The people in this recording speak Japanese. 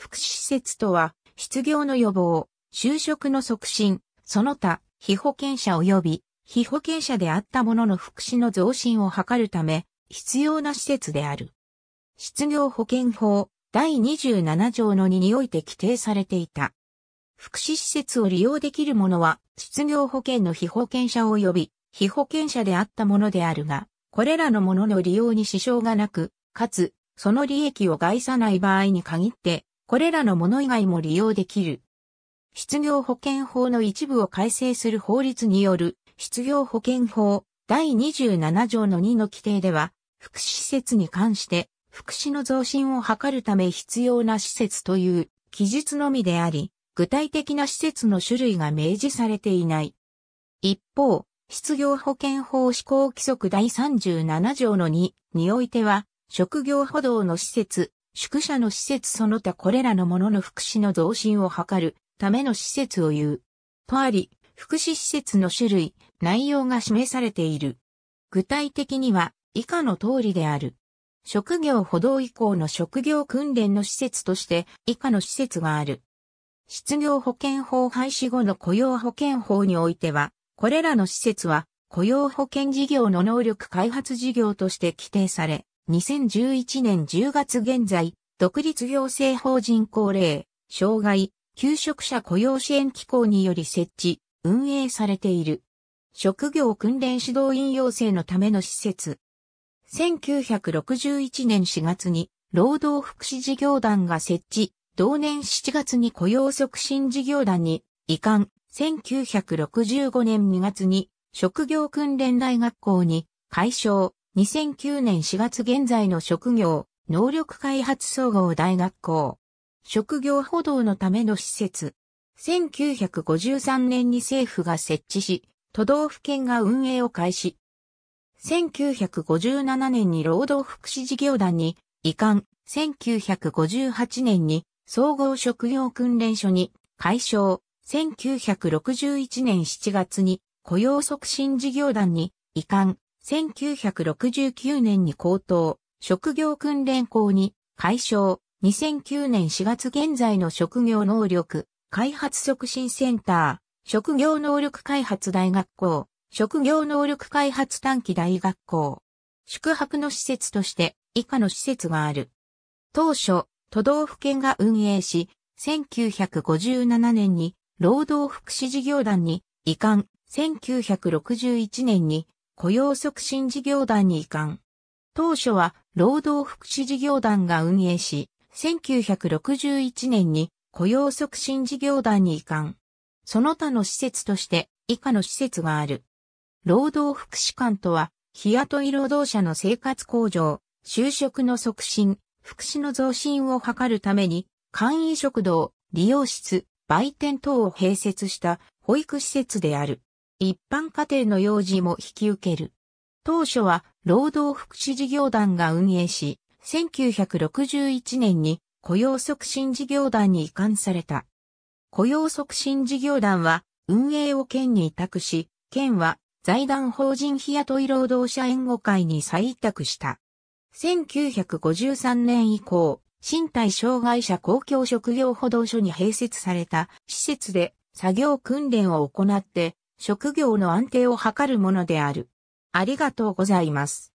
福祉施設とは、失業の予防、就職の促進、その他、被保険者及び、被保険者であった者の福祉の増進を図るため、必要な施設である。失業保険法第27条の2において規定されていた。福祉施設を利用できる者は、失業保険の被保険者及び、被保険者であったものであるが、これらのものの利用に支障がなく、かつ、その利益を害さない場合に限って、これらのもの以外も利用できる。失業保険法の一部を改正する法律による失業保険法第27条の2の規定では、福祉施設に関して福祉の増進を図るため必要な施設という記述のみであり、具体的な施設の種類が明示されていない。一方、失業保険法施行規則第37条の2においては、職業補導の施設、宿舎の施設その他これらのものの福祉の増進を図るための施設を言う。とあり、福祉施設の種類、内容が示されている。具体的には以下の通りである。職業補導以降の職業訓練の施設として以下の施設がある。失業保険法廃止後の雇用保険法においては、これらの施設は雇用保険事業の能力開発事業として規定され、2011年10月現在、独立行政法人高齢、障害、求職者雇用支援機構により設置、運営されている。職業訓練指導員養成のための施設。1961年4月に、労働福祉事業団が設置、同年7月に雇用促進事業団に移管、1965年2月に職業訓練大学校に解消、2009年4月現在の職業、能力開発総合大学校。職業補導のための施設。1953年に政府が設置し、都道府県が運営を開始。1957年に労働福祉事業団に移管。1958年に総合職業訓練所に解消。1961年7月に雇用促進事業団に移管。1969年に高等、職業訓練校に、解消、2009年4月現在の職業能力、開発促進センター、職業能力開発大学校、職業能力開発短期大学校、宿泊の施設として以下の施設がある。当初、都道府県が運営し、1957年に労働福祉事業団に移管、1961年に雇用促進事業団に移管。当初は労働福祉事業団が運営し、1961年に雇用促進事業団に移管。その他の施設として以下の施設がある。労働福祉館とは、日雇い労働者の生活向上、就職の促進、福祉の増進を図るために、簡易食堂、利用室、売店等を併設した保育施設である。一般家庭の用事も引き受ける。当初は労働福祉事業団が運営し、1961年に雇用促進事業団に移管された。雇用促進事業団は運営を県に委託し、県は財団法人日雇い労働者援護会に再委託した。1953年以降、身体障害者公共職業補導所に併設された施設で作業訓練を行って職業の安定を図るものである。ありがとうございます。